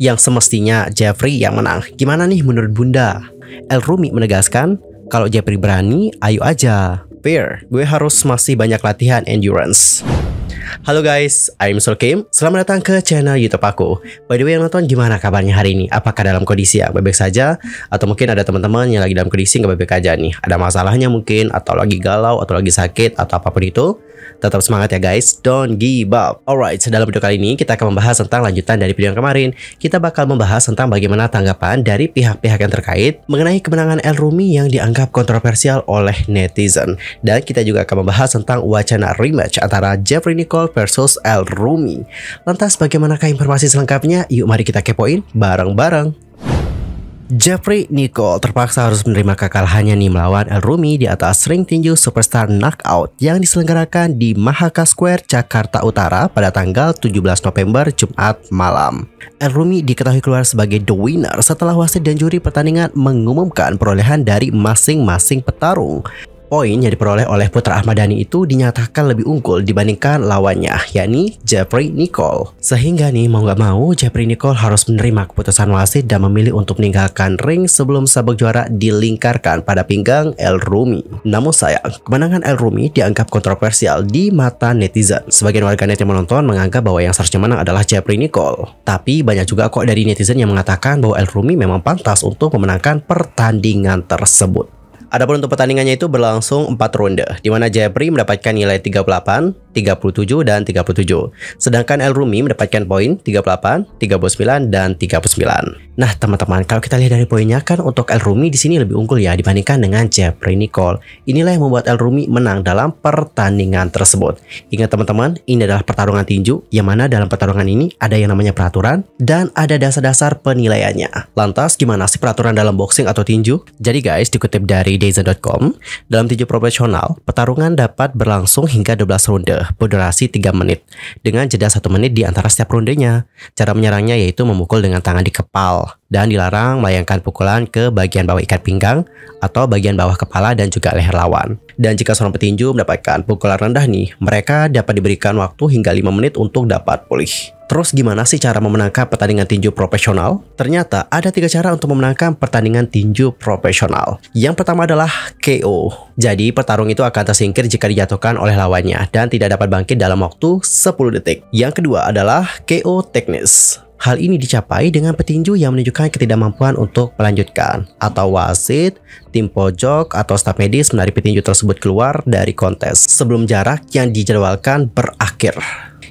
yang semestinya Jeffrey yang menang. Gimana nih menurut Bunda? El Rumi menegaskan, kalau Jeffrey berani, ayo aja. Fair, gue harus masih banyak latihan endurance. Halo guys, I'm Kim. Selamat datang ke channel YouTube aku. By the way yang nonton gimana kabarnya hari ini? Apakah dalam kondisi yang baik-baik saja atau mungkin ada teman-teman yang lagi dalam kondisi nggak baik-baik aja nih? Ada masalahnya mungkin atau lagi galau atau lagi sakit atau apapun itu? Tetap semangat ya guys, don't give up. Alright, dalam video kali ini kita akan membahas tentang lanjutan dari video yang kemarin. Kita bakal membahas tentang bagaimana tanggapan dari pihak-pihak yang terkait mengenai kemenangan El Rumi yang dianggap kontroversial oleh netizen. Dan kita juga akan membahas tentang wacana rematch antara Jeffrey Nichols Nicole versus El Rumi. Lantas bagaimanakah informasi selengkapnya? Yuk mari kita kepoin bareng-bareng. Jeffrey Nicole terpaksa harus menerima kekalahannya nih melawan El Rumi di atas ring tinju Superstar Knockout yang diselenggarakan di Mahaka Square, Jakarta Utara pada tanggal 17 November Jumat malam. El Rumi diketahui keluar sebagai the winner setelah wasit dan juri pertandingan mengumumkan perolehan dari masing-masing petarung. Poin yang diperoleh oleh Putra Ahmad Dhani itu dinyatakan lebih unggul dibandingkan lawannya, yakni Jeffrey Nicole. Sehingga nih mau nggak mau, Jeffrey Nicole harus menerima keputusan wasit dan memilih untuk meninggalkan ring sebelum sabuk juara dilingkarkan pada pinggang El Rumi. Namun sayang, kemenangan El Rumi dianggap kontroversial di mata netizen. Sebagian warganet yang menonton menganggap bahwa yang seharusnya menang adalah Jeffrey Nicole. Tapi banyak juga kok dari netizen yang mengatakan bahwa El Rumi memang pantas untuk memenangkan pertandingan tersebut. Adapun untuk pertandingannya itu berlangsung 4 ronde, di mana Jabri mendapatkan nilai 38, 37 dan 37. Sedangkan El Rumi mendapatkan poin 38, 39 dan 39. Nah, teman-teman, kalau kita lihat dari poinnya kan untuk El Rumi di sini lebih unggul ya dibandingkan dengan Jeffrey Nicole. Inilah yang membuat El Rumi menang dalam pertandingan tersebut. Ingat teman-teman, ini adalah pertarungan tinju yang mana dalam pertarungan ini ada yang namanya peraturan dan ada dasar-dasar penilaiannya. Lantas gimana sih peraturan dalam boxing atau tinju? Jadi guys, dikutip dari Dazen.com, dalam tinju profesional, pertarungan dapat berlangsung hingga 12 ronde berdurasi 3 menit dengan jeda 1 menit di antara setiap rondenya. Cara menyerangnya yaitu memukul dengan tangan di kepala dan dilarang melayangkan pukulan ke bagian bawah ikat pinggang atau bagian bawah kepala dan juga leher lawan. Dan jika seorang petinju mendapatkan pukulan rendah nih, mereka dapat diberikan waktu hingga 5 menit untuk dapat pulih. Terus gimana sih cara memenangkan pertandingan tinju profesional? Ternyata ada tiga cara untuk memenangkan pertandingan tinju profesional. Yang pertama adalah KO. Jadi pertarung itu akan tersingkir jika dijatuhkan oleh lawannya dan tidak dapat bangkit dalam waktu 10 detik. Yang kedua adalah KO teknis. Hal ini dicapai dengan petinju yang menunjukkan ketidakmampuan untuk melanjutkan, atau wasit, tim pojok, atau staf medis menarik petinju tersebut keluar dari kontes sebelum jarak yang dijadwalkan berakhir.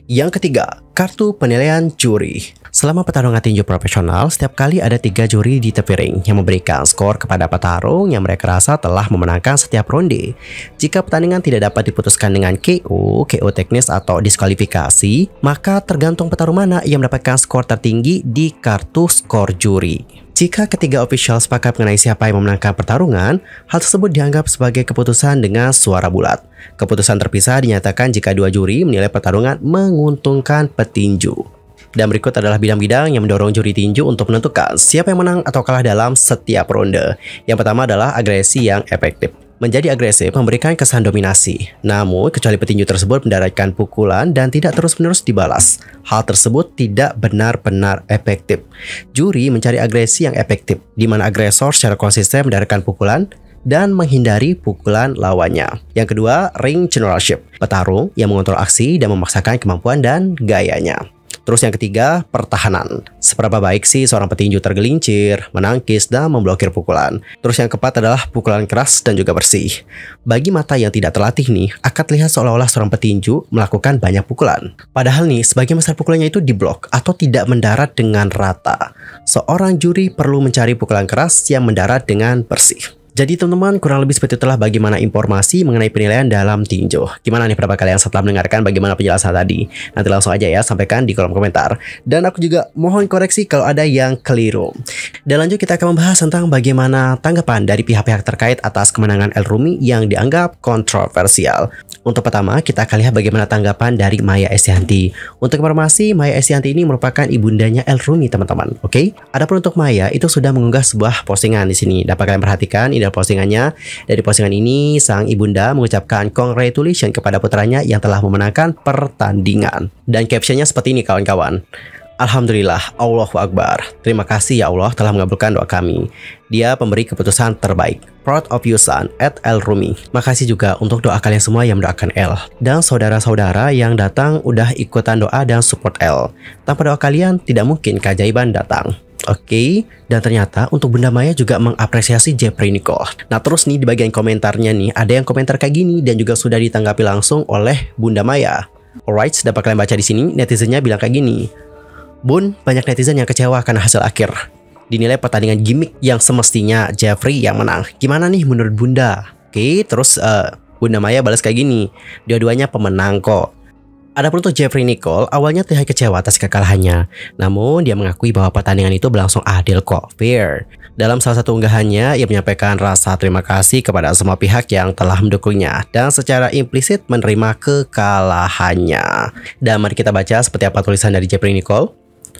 Yang ketiga, kartu penilaian juri. Selama pertarungan tinju profesional, setiap kali ada tiga juri di tepiring yang memberikan skor kepada petarung yang mereka rasa telah memenangkan setiap ronde. Jika pertandingan tidak dapat diputuskan dengan KO, KO teknis atau diskualifikasi, maka tergantung petarung mana yang mendapatkan skor tertinggi di kartu skor juri. Jika ketiga official sepakat mengenai siapa yang memenangkan pertarungan, hal tersebut dianggap sebagai keputusan dengan suara bulat. Keputusan terpisah dinyatakan jika dua juri menilai pertarungan menguntungkan petinju. Dan berikut adalah bidang-bidang yang mendorong juri tinju untuk menentukan siapa yang menang atau kalah dalam setiap ronde. Yang pertama adalah agresi yang efektif. Menjadi agresif memberikan kesan dominasi. Namun, kecuali petinju tersebut mendaratkan pukulan dan tidak terus-menerus dibalas, hal tersebut tidak benar-benar efektif. Juri mencari agresi yang efektif, di mana agresor secara konsisten mendaratkan pukulan, dan menghindari pukulan lawannya. Yang kedua, ring generalship, petarung yang mengontrol aksi dan memaksakan kemampuan dan gayanya. Terus yang ketiga, pertahanan. Seberapa baik sih seorang petinju tergelincir, menangkis, dan memblokir pukulan. Terus yang keempat adalah pukulan keras dan juga bersih. Bagi mata yang tidak terlatih nih, akan terlihat seolah-olah seorang petinju melakukan banyak pukulan. Padahal nih, sebagian besar pukulannya itu diblok atau tidak mendarat dengan rata. Seorang juri perlu mencari pukulan keras yang mendarat dengan bersih. Jadi teman-teman kurang lebih seperti itulah bagaimana informasi mengenai penilaian dalam tinju. Gimana nih pendapat kalian setelah mendengarkan bagaimana penjelasan tadi? Nanti langsung aja ya sampaikan di kolom komentar. Dan aku juga mohon koreksi kalau ada yang keliru. Dan lanjut kita akan membahas tentang bagaimana tanggapan dari pihak-pihak terkait atas kemenangan El Rumi yang dianggap kontroversial. Untuk pertama, kita akan lihat bagaimana tanggapan dari Maya Estianti. Untuk informasi, Maya Estianti ini merupakan ibundanya El Rumi, teman-teman. Oke? Okay? Adapun untuk Maya, itu sudah mengunggah sebuah postingan di sini. Dapat kalian perhatikan, ini dengan postingannya. Dari postingan ini, sang ibunda mengucapkan congratulations kepada putranya yang telah memenangkan pertandingan. Dan captionnya seperti ini kawan-kawan. Alhamdulillah, Allahu Akbar. Terima kasih ya Allah telah mengabulkan doa kami. Dia pemberi keputusan terbaik. Proud of you son, at El Rumi. Makasih juga untuk doa kalian semua yang mendoakan El. Dan saudara-saudara yang datang udah ikutan doa dan support El. Tanpa doa kalian, tidak mungkin keajaiban datang oke? Okay? Dan ternyata untuk benda maya juga mengapresiasi Jeffrey Nicole. Nah terus nih di bagian komentarnya nih, ada yang komentar kayak gini dan juga sudah ditanggapi langsung oleh bunda maya. Alright, dapat kalian baca di sini, netizennya bilang kayak gini. Bun, banyak netizen yang kecewa karena hasil akhir. Dinilai pertandingan gimmick yang semestinya Jeffrey yang menang. Gimana nih menurut bunda? Oke, okay, terus uh, Bunda Maya balas kayak gini, dua-duanya pemenang kok. Adapun untuk Jeffrey Nicole, awalnya terlihat kecewa atas kekalahannya. Namun, dia mengakui bahwa pertandingan itu berlangsung adil kok, fair. Dalam salah satu unggahannya, ia menyampaikan rasa terima kasih kepada semua pihak yang telah mendukungnya dan secara implisit menerima kekalahannya. Dan mari kita baca seperti apa tulisan dari Jeffrey Nicole.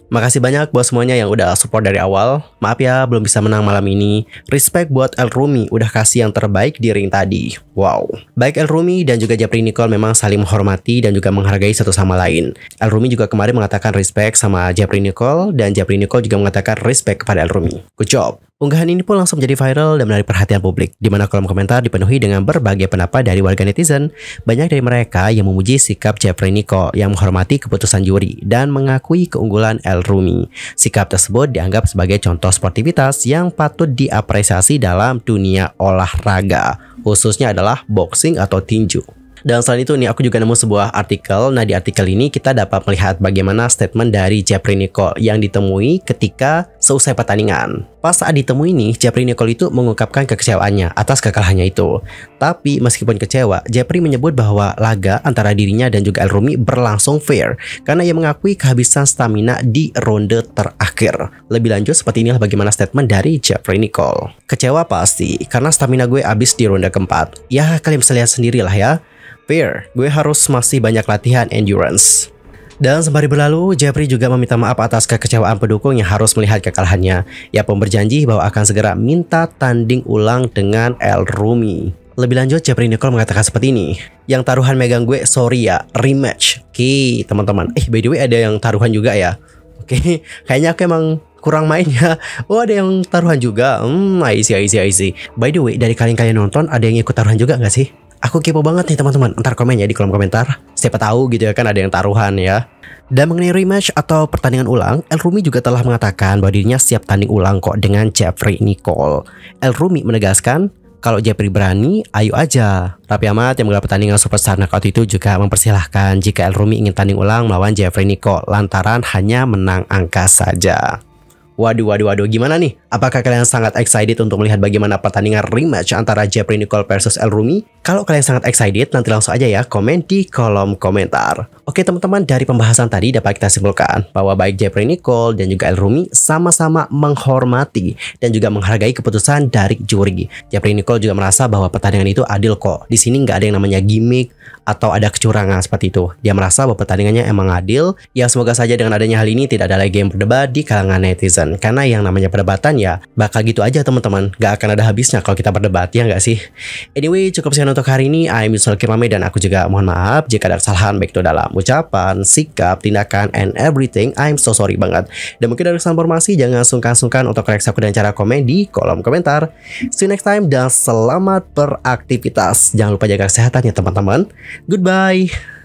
Makasih banyak buat semuanya yang udah support dari awal. Maaf ya belum bisa menang malam ini. Respect buat El Rumi udah kasih yang terbaik di ring tadi. Wow. Baik El Rumi dan juga Japri Nicole memang saling menghormati dan juga menghargai satu sama lain. El Rumi juga kemarin mengatakan respect sama Japri Nicole dan Japri Nicole juga mengatakan respect kepada El Rumi. Good job. Unggahan ini pun langsung menjadi viral dan menarik perhatian publik, di mana kolom komentar dipenuhi dengan berbagai pendapat dari warga netizen. Banyak dari mereka yang memuji sikap Jeffrey Nicole yang menghormati keputusan juri dan mengakui keunggulan El Rumi. Sikap tersebut dianggap sebagai contoh sportivitas yang patut diapresiasi dalam dunia olahraga, khususnya adalah boxing atau tinju. Dan selain itu nih aku juga nemu sebuah artikel. Nah di artikel ini kita dapat melihat bagaimana statement dari Jeffrey Nicole yang ditemui ketika seusai pertandingan. Pas saat ditemui nih, Jeffrey Nicole itu mengungkapkan kekecewaannya atas kekalahannya itu. Tapi meskipun kecewa, Jeffrey menyebut bahwa laga antara dirinya dan juga El Rumi berlangsung fair karena ia mengakui kehabisan stamina di ronde terakhir. Lebih lanjut seperti inilah bagaimana statement dari Jeffrey Nicole. Kecewa pasti karena stamina gue habis di ronde keempat. Ya kalian bisa lihat sendiri lah ya prepare, gue harus masih banyak latihan endurance. Dan sembari berlalu, Jeffrey juga meminta maaf atas kekecewaan pendukung yang harus melihat kekalahannya. Ia pun berjanji bahwa akan segera minta tanding ulang dengan El Rumi. Lebih lanjut, Jeffrey Nicole mengatakan seperti ini. Yang taruhan megang gue, sorry ya, rematch. Oke, okay, teman-teman. Eh, by the way ada yang taruhan juga ya. Oke, okay. kayaknya aku emang kurang main ya. Oh, ada yang taruhan juga. Hmm, I see, I see, I see. By the way, dari kalian-kalian nonton, ada yang ikut taruhan juga nggak sih? Aku kepo banget nih teman-teman. Ntar komen ya di kolom komentar. Siapa tahu gitu ya kan ada yang taruhan ya. Dan mengenai rematch atau pertandingan ulang, El Rumi juga telah mengatakan bahwa dirinya siap tanding ulang kok dengan Jeffrey Nicole. El Rumi menegaskan kalau Jeffrey berani, ayo aja. Tapi amat yang menggelar pertandingan Superstar Knockout itu juga mempersilahkan jika El Rumi ingin tanding ulang melawan Jeffrey Nicole lantaran hanya menang angka saja. Waduh, waduh, waduh, gimana nih? Apakah kalian sangat excited untuk melihat bagaimana pertandingan rematch antara Jeffrey Nicole versus El Rumi? Kalau kalian sangat excited, nanti langsung aja ya komen di kolom komentar. Oke teman-teman, dari pembahasan tadi dapat kita simpulkan bahwa baik Jeffrey Nicole dan juga El Rumi sama-sama menghormati dan juga menghargai keputusan dari juri. Jeffrey Nicole juga merasa bahwa pertandingan itu adil kok. Di sini nggak ada yang namanya gimmick atau ada kecurangan seperti itu. Dia merasa bahwa pertandingannya emang adil. Ya semoga saja dengan adanya hal ini tidak ada lagi yang berdebat di kalangan netizen. Karena yang namanya perdebatan ya bakal gitu aja teman-teman. nggak akan ada habisnya kalau kita berdebat, ya nggak sih? Anyway, cukup sekian untuk hari ini. I'm Yusuf Kirmame dan aku juga mohon maaf jika ada kesalahan baik itu dalam ucapan, sikap, tindakan, and everything. I'm so sorry banget. Dan mungkin dari informasi, jangan sungkan-sungkan untuk reaksi aku dan cara komen di kolom komentar. See you next time dan selamat beraktivitas. Jangan lupa jaga kesehatan ya teman-teman. Goodbye.